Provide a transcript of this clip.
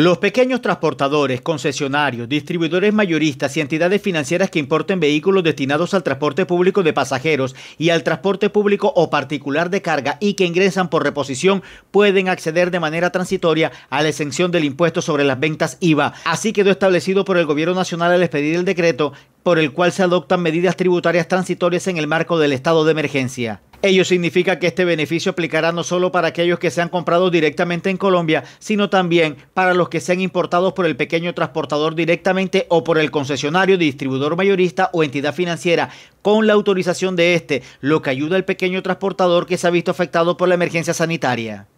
Los pequeños transportadores, concesionarios, distribuidores mayoristas y entidades financieras que importen vehículos destinados al transporte público de pasajeros y al transporte público o particular de carga y que ingresan por reposición pueden acceder de manera transitoria a la exención del impuesto sobre las ventas IVA. Así quedó establecido por el Gobierno Nacional al expedir el decreto por el cual se adoptan medidas tributarias transitorias en el marco del estado de emergencia. Ello significa que este beneficio aplicará no solo para aquellos que sean comprados directamente en Colombia, sino también para los que sean importados por el pequeño transportador directamente o por el concesionario, distribuidor mayorista o entidad financiera con la autorización de este, lo que ayuda al pequeño transportador que se ha visto afectado por la emergencia sanitaria.